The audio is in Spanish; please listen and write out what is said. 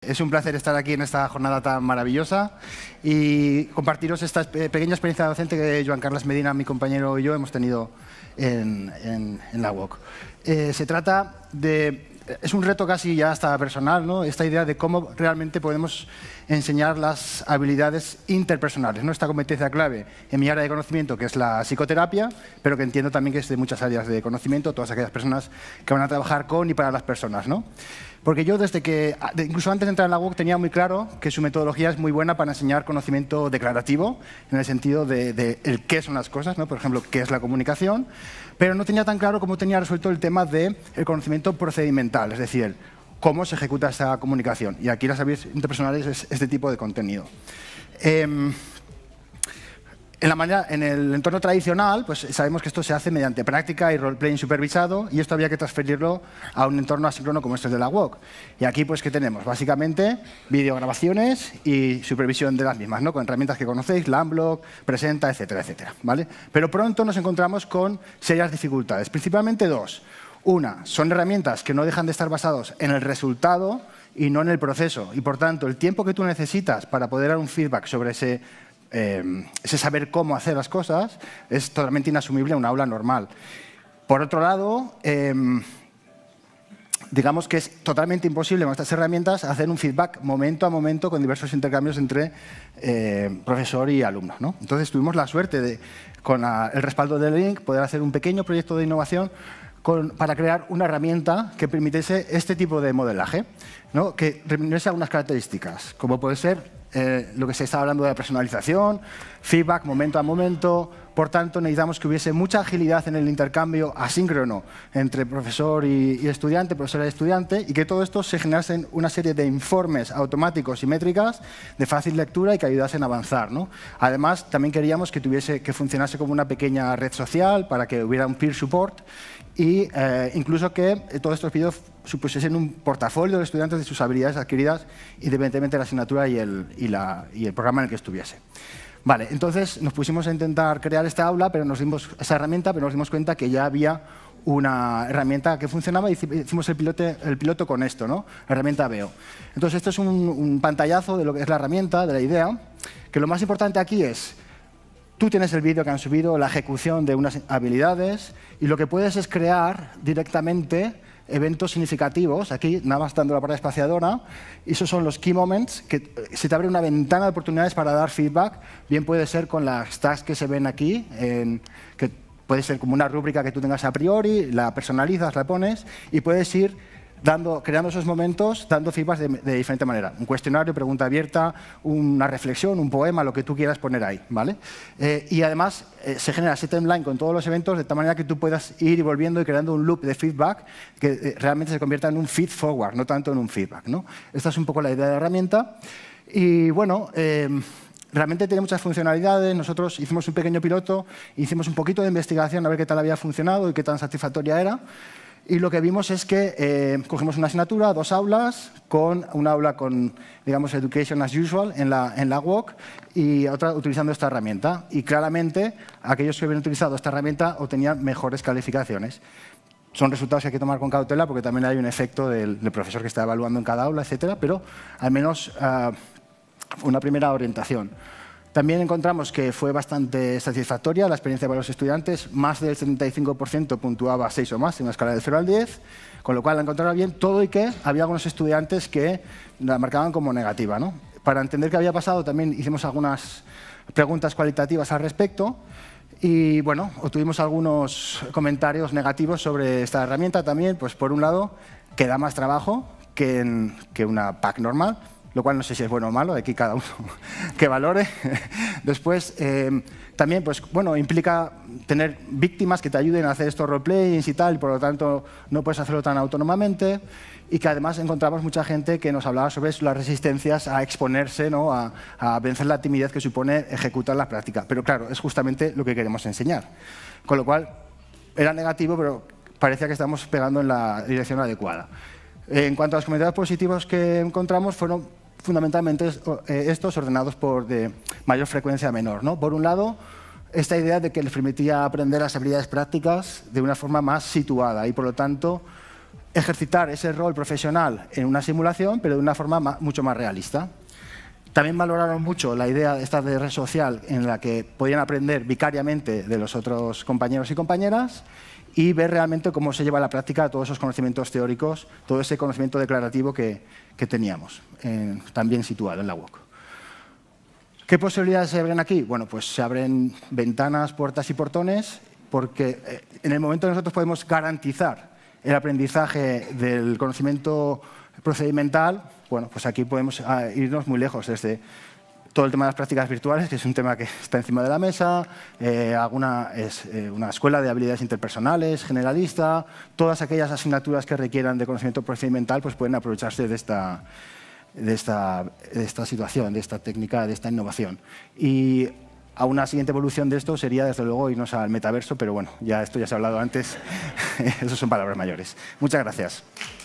Es un placer estar aquí en esta jornada tan maravillosa y compartiros esta eh, pequeña experiencia docente que Joan Carlos Medina, mi compañero y yo hemos tenido en, la UOC. Eh, se trata de es un reto casi ya hasta personal, ¿no? Esta idea de cómo realmente podemos enseñar las habilidades interpersonales, ¿no? Esta competencia clave en mi área de conocimiento, que es la psicoterapia, pero que entiendo también que es de muchas áreas de conocimiento, todas aquellas personas que van a trabajar con y para las personas, ¿no? Porque yo desde que, ah, incluso antes de entrar en la UOC, tenía muy claro que su metodología es muy buena para enseñar conocimiento declarativo, en el sentido de, el qué son las cosas, por ejemplo, qué es la comunicación, pero no tenía tan claro cómo tenía resuelto el tema del el conocimiento procedimental, es decir, cómo se ejecuta esa comunicación. Y aquí las habilidades interpersonales es este tipo de contenido. Em, en, el entorno tradicional, pues sabemos que esto se hace mediante práctica y roleplaying supervisado y esto había que transferirlo a un entorno asíncrono como este de la WOC. Y aquí, pues, ¿qué tenemos? Básicamente, videograbaciones y supervisión de las mismas, ¿no? Con herramientas que conocéis, LAMBLOCK, Presenta, etcétera, etcétera, ¿vale? Pero pronto nos encontramos con serias dificultades, principalmente dos. Una, son herramientas que no dejan de estar basadas en el resultado y no en el proceso. Y, por tanto, el tiempo que tú necesitas para poder dar un feedback sobre ese Em, ese saber cómo hacer las cosas es totalmente inasumible en una aula normal. Por otro lado, em, digamos que es totalmente imposible con estas herramientas hacer un feedback momento a momento con diversos intercambios entre em, profesor y alumno. Entonces tuvimos la suerte de, con el respaldo de Link, poder hacer un pequeño proyecto de innovación para crear una herramienta que permitiese este tipo de modelaje, que reuniese algunas características, como puede ser eh, lo que se está hablando de la personalización, feedback momento a momento. Por tanto, necesitamos que hubiese mucha agilidad en el intercambio asíncrono entre profesor y, estudiante, profesora y estudiante, y que todo esto se generase una serie de informes automáticos y métricas de fácil lectura y que ayudasen a avanzar. Además, también queríamos que, tuviese, que funcionase como una pequeña red social para que hubiera un peer support y eh, incluso que todos estos vídeos supusiesen un portafolio de estudiantes de sus habilidades adquiridas independientemente de la asignatura y el, y, el programa en el que estuviese. Vale, entonces nos pusimos a intentar crear esta aula, pero nos dimos esa herramienta, pero nos dimos cuenta que ya había una herramienta que funcionaba y hicimos el, el piloto con esto, ¿no? La herramienta Veo. Entonces, esto es un, un, pantallazo de lo que es la herramienta, de la idea, que lo más importante aquí es, tú tienes el vídeo que han subido, la ejecución de unas habilidades, y lo que puedes es crear directamente eventos significativos, aquí nada más dando la parte espaciadora, y esos son los key moments, que eh, se te abre una ventana de oportunidades para dar feedback, bien puede ser con las tags que se ven aquí, que puede ser como una rúbrica que tú tengas a priori, la personalizas, la pones, y puedes ir creando esos momentos, dando feedback de, diferente manera. Un cuestionario, pregunta abierta, una reflexión, un poema, lo que tú quieras poner ahí. ¿vale? Eh, y además eh, se genera ese timeline con todos los eventos de tal manera que tú puedas ir y volviendo y creando un loop de feedback que eh, realmente se convierta en un feed forward, no tanto en un feedback. ¿no? Esta es un poco la idea de la herramienta. Y bueno... Em, realmente tiene muchas funcionalidades. Nosotros hicimos un pequeño piloto, hicimos un poquito de investigación a ver qué tal había funcionado y qué tan satisfactoria era. Y lo que vimos es que eh, cogimos una asignatura, dos aulas, con una aula con, digamos, Education as Usual en la, en la WOC y otra utilizando esta herramienta. Y claramente, aquellos que habían utilizado esta herramienta obtenían mejores calificaciones. Son resultados que hay que tomar con cautela porque también hay un efecto del, profesor que está evaluando en cada aula, etcétera, pero al menos ah, una primera orientación. También encontramos que fue bastante satisfactoria la experiencia para los estudiantes, más del 75% puntuaba 6 o más en una escala de 0 al 10, con lo cual la encontraba bien todo y que había algunos estudiantes que la marcaban como negativa. Para entender qué había pasado también hicimos algunas preguntas cualitativas al respecto y bueno, obtuvimos algunos comentarios negativos sobre esta herramienta también, pues por un lado que da más trabajo que, en, que una PAC normal, lo cual no sé si es bueno o malo, aquí cada uno que valore. Después, eh, también pues, bueno, implica tener víctimas que te ayuden a hacer estos roleplays y tal, por lo tanto no puedes hacerlo tan autónomamente. Y que además encontramos mucha gente que nos hablaba sobre las resistencias a exponerse, ¿no? a, vencer la timidez que supone ejecutar la práctica. Pero claro, es justamente lo que queremos enseñar. Con lo cual, era negativo, pero parecía que estamos pegando en la dirección adecuada. En cuanto a los comentarios positivos que encontramos, fueron fundamentalmente eh, estos ordenados por de mayor frecuencia a menor. ¿no? Por un lado, esta idea de que les permitía aprender las habilidades prácticas de una forma más situada y, por lo tanto, ejercitar ese rol profesional en una simulación, pero de una forma mucho más realista. También valoraron mucho la idea de esta de red social en la que podían aprender vicariamente de los otros compañeros y compañeras y ver realmente cómo se lleva a la práctica todos esos conocimientos teóricos, todo ese conocimiento declarativo que, teníamos, también situado en la UOC. ¿Qué posibilidades se abren aquí? Bueno, pues se abren ventanas, puertas y portones, porque eh, en el momento nosotros podemos garantizar el aprendizaje del conocimiento procedimental, bueno, pues aquí podemos ah, irnos muy lejos, desde todo el tema de las prácticas virtuales, que es un tema que está encima de la mesa, eh, es, eh, una escuela de habilidades interpersonales, generalista, todas aquellas asignaturas que requieran de conocimiento procedimental pues pueden aprovecharse de esta, situación, de esta técnica, de esta innovación. Y a una siguiente evolución de esto sería, desde luego, irnos al metaverso, pero bueno, ya esto ya se ha hablado antes, eso son palabras mayores. Muchas gracias.